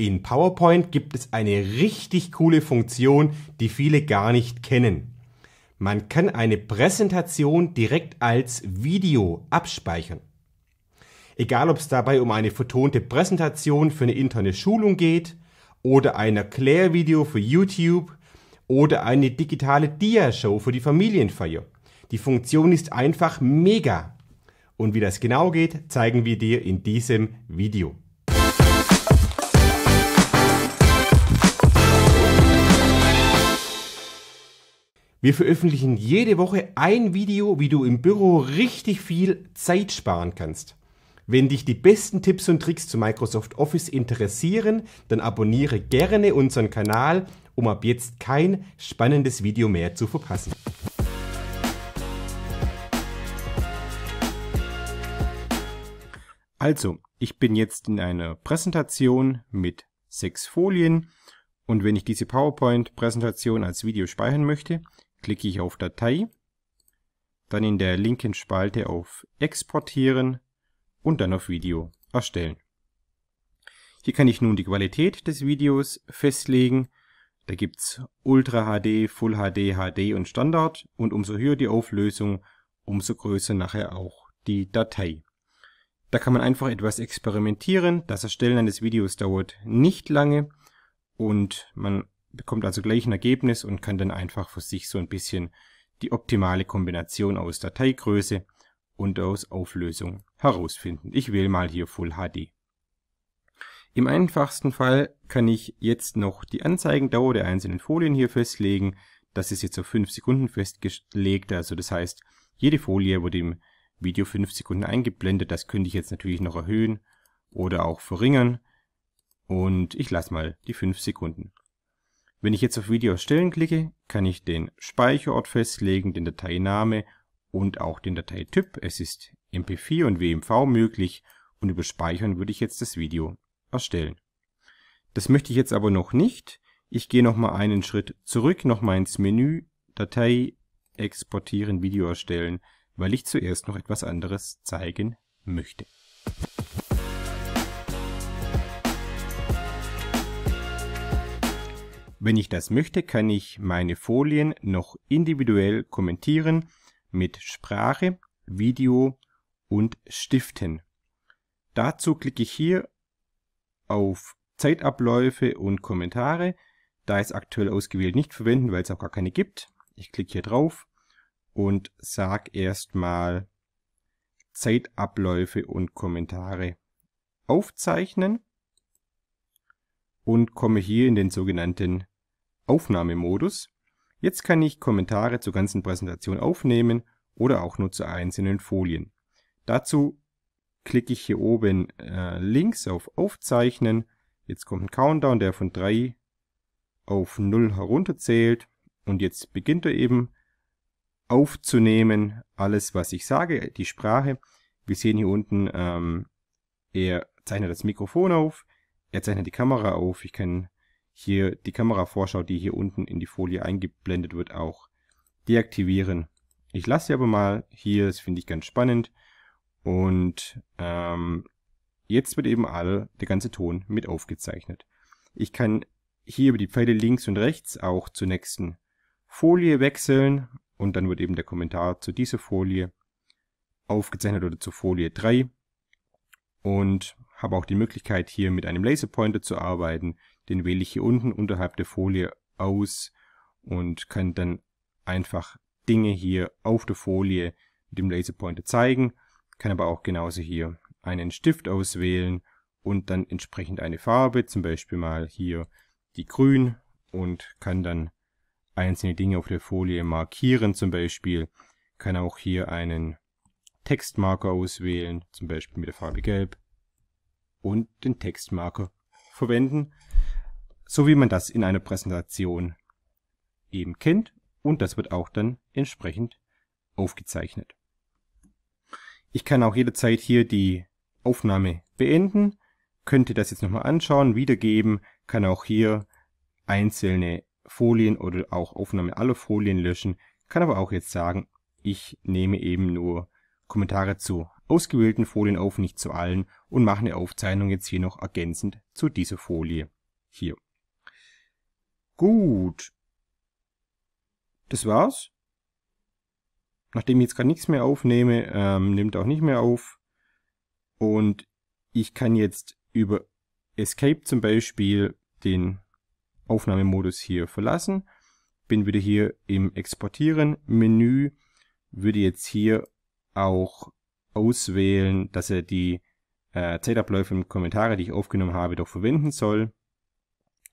In PowerPoint gibt es eine richtig coole Funktion, die viele gar nicht kennen. Man kann eine Präsentation direkt als Video abspeichern. Egal ob es dabei um eine vertonte Präsentation für eine interne Schulung geht oder ein Erklärvideo für YouTube oder eine digitale Dia-Show für die Familienfeier. Die Funktion ist einfach mega. Und wie das genau geht, zeigen wir dir in diesem Video. Wir veröffentlichen jede Woche ein Video, wie du im Büro richtig viel Zeit sparen kannst. Wenn dich die besten Tipps und Tricks zu Microsoft Office interessieren, dann abonniere gerne unseren Kanal, um ab jetzt kein spannendes Video mehr zu verpassen. Also, ich bin jetzt in einer Präsentation mit sechs Folien und wenn ich diese PowerPoint-Präsentation als Video speichern möchte, klicke ich auf Datei, dann in der linken Spalte auf Exportieren und dann auf Video erstellen. Hier kann ich nun die Qualität des Videos festlegen. Da gibt es Ultra HD, Full HD, HD und Standard und umso höher die Auflösung, umso größer nachher auch die Datei. Da kann man einfach etwas experimentieren. Das Erstellen eines Videos dauert nicht lange und man bekommt also gleich ein Ergebnis und kann dann einfach für sich so ein bisschen die optimale Kombination aus Dateigröße und aus Auflösung herausfinden. Ich wähle mal hier Full HD. Im einfachsten Fall kann ich jetzt noch die Anzeigendauer der einzelnen Folien hier festlegen. Das ist jetzt auf 5 Sekunden festgelegt, also das heißt, jede Folie wird im Video 5 Sekunden eingeblendet. Das könnte ich jetzt natürlich noch erhöhen oder auch verringern. Und ich lasse mal die 5 Sekunden. Wenn ich jetzt auf Video erstellen klicke, kann ich den Speicherort festlegen, den Dateiname und auch den Dateityp. Es ist MP4 und WMV möglich und über Speichern würde ich jetzt das Video erstellen. Das möchte ich jetzt aber noch nicht. Ich gehe nochmal einen Schritt zurück, nochmal ins Menü, Datei, Exportieren, Video erstellen, weil ich zuerst noch etwas anderes zeigen möchte. Wenn ich das möchte, kann ich meine Folien noch individuell kommentieren mit Sprache, Video und Stiften. Dazu klicke ich hier auf Zeitabläufe und Kommentare. Da ist aktuell ausgewählt nicht verwenden, weil es auch gar keine gibt. Ich klicke hier drauf und sage erstmal Zeitabläufe und Kommentare aufzeichnen und komme hier in den sogenannten Aufnahmemodus. Jetzt kann ich Kommentare zur ganzen Präsentation aufnehmen oder auch nur zu einzelnen Folien. Dazu klicke ich hier oben äh, links auf Aufzeichnen. Jetzt kommt ein Countdown, der von 3 auf 0 herunterzählt. Und jetzt beginnt er eben aufzunehmen, alles was ich sage, die Sprache. Wir sehen hier unten, ähm, er zeichnet das Mikrofon auf, er zeichnet die Kamera auf. Ich kann hier die Kameravorschau, die hier unten in die Folie eingeblendet wird, auch deaktivieren. Ich lasse sie aber mal hier, das finde ich ganz spannend. Und ähm, jetzt wird eben all der ganze Ton mit aufgezeichnet. Ich kann hier über die Pfeile links und rechts auch zur nächsten Folie wechseln und dann wird eben der Kommentar zu dieser Folie aufgezeichnet oder zur Folie 3 und habe auch die Möglichkeit, hier mit einem Laserpointer zu arbeiten. Den wähle ich hier unten unterhalb der Folie aus und kann dann einfach Dinge hier auf der Folie mit dem Laserpointer zeigen. Kann aber auch genauso hier einen Stift auswählen und dann entsprechend eine Farbe, zum Beispiel mal hier die grün und kann dann einzelne Dinge auf der Folie markieren zum Beispiel. Kann auch hier einen Textmarker auswählen, zum Beispiel mit der Farbe gelb und den Textmarker verwenden, so wie man das in einer Präsentation eben kennt und das wird auch dann entsprechend aufgezeichnet. Ich kann auch jederzeit hier die Aufnahme beenden, könnte das jetzt nochmal anschauen, wiedergeben, kann auch hier einzelne Folien oder auch Aufnahme aller Folien löschen, kann aber auch jetzt sagen, ich nehme eben nur Kommentare zu ausgewählten Folien auf, nicht zu allen, und mache eine Aufzeichnung jetzt hier noch ergänzend zu dieser Folie hier. Gut. Das war's. Nachdem ich jetzt gerade nichts mehr aufnehme, ähm, nimmt auch nicht mehr auf. Und ich kann jetzt über Escape zum Beispiel den Aufnahmemodus hier verlassen. Bin wieder hier im Exportieren-Menü. Würde jetzt hier auch auswählen, dass er die äh, Zeitabläufe und Kommentare, die ich aufgenommen habe, doch verwenden soll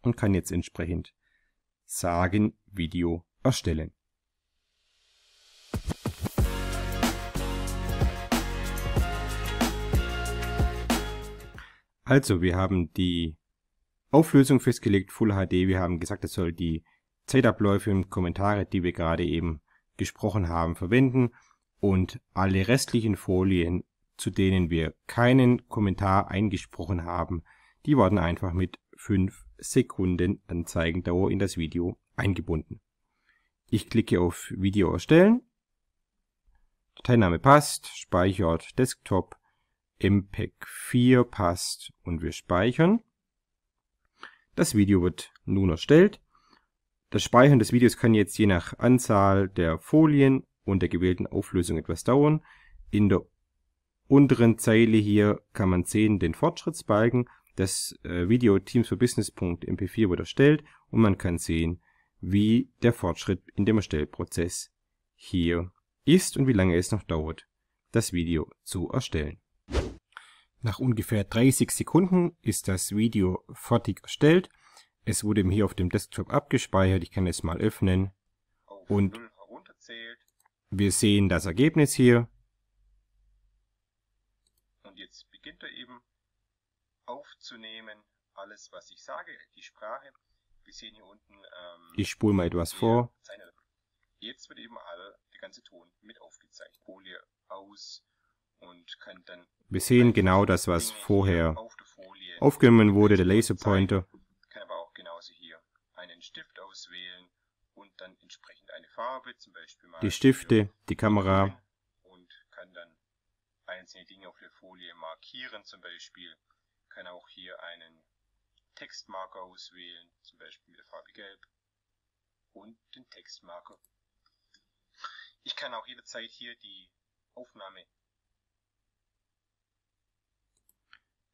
und kann jetzt entsprechend sagen Video erstellen. Also, wir haben die Auflösung festgelegt, Full HD. Wir haben gesagt, es soll die Zeitabläufe und Kommentare, die wir gerade eben gesprochen haben, verwenden und alle restlichen Folien, zu denen wir keinen Kommentar eingesprochen haben, die werden einfach mit 5 Sekunden Anzeigendauer in das Video eingebunden. Ich klicke auf Video erstellen, Dateiname passt, Speichert Desktop, MPEG 4 passt und wir speichern. Das Video wird nun erstellt. Das Speichern des Videos kann jetzt je nach Anzahl der Folien und der gewählten Auflösung etwas dauern. In der unteren Zeile hier kann man sehen den Fortschrittsbalken. Das äh, Video Teams for Business.mp4 wird erstellt und man kann sehen, wie der Fortschritt in dem Erstellprozess hier ist und wie lange es noch dauert, das Video zu erstellen. Nach ungefähr 30 Sekunden ist das Video fertig erstellt. Es wurde mir hier auf dem Desktop abgespeichert. Ich kann es mal öffnen und wir sehen das Ergebnis hier. Und jetzt beginnt er eben aufzunehmen, alles was ich sage, die Sprache. Wir sehen hier unten... Ähm, ich spule mal etwas vor. Seine, jetzt wird eben alle, der ganze Ton mit aufgezeichnet. Folie aus und kann dann... Wir sehen genau das, was vorher aufgenommen wurde, der Laserpointer. Farbe, die Stifte, die Kamera. Und kann dann einzelne Dinge auf der Folie markieren, zum Beispiel kann auch hier einen Textmarker auswählen, zum Beispiel mit der Farbe Gelb und den Textmarker. Ich kann auch jederzeit hier die Aufnahme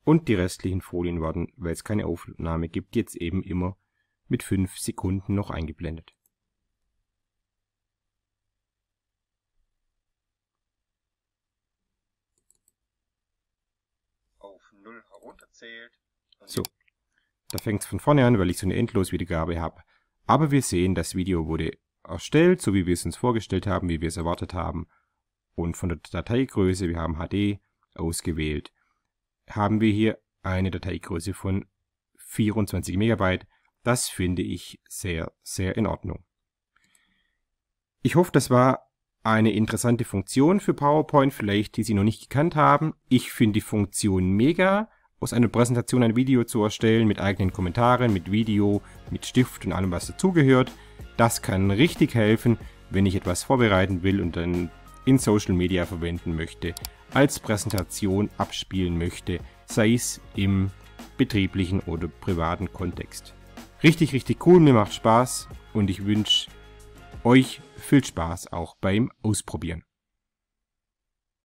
und die restlichen Folien werden, weil es keine Aufnahme gibt, jetzt eben immer mit 5 Sekunden noch eingeblendet. runterzählt. So, da fängt es von vorne an, weil ich so eine Endloswiedergabe habe. Aber wir sehen, das Video wurde erstellt, so wie wir es uns vorgestellt haben, wie wir es erwartet haben. Und von der Dateigröße, wir haben HD ausgewählt, haben wir hier eine Dateigröße von 24 Megabyte. Das finde ich sehr, sehr in Ordnung. Ich hoffe, das war eine interessante Funktion für PowerPoint, vielleicht die Sie noch nicht gekannt haben. Ich finde die Funktion mega aus einer Präsentation ein Video zu erstellen mit eigenen Kommentaren, mit Video, mit Stift und allem was dazugehört. Das kann richtig helfen, wenn ich etwas vorbereiten will und dann in Social Media verwenden möchte, als Präsentation abspielen möchte, sei es im betrieblichen oder privaten Kontext. Richtig, richtig cool, mir macht Spaß und ich wünsche euch viel Spaß auch beim Ausprobieren.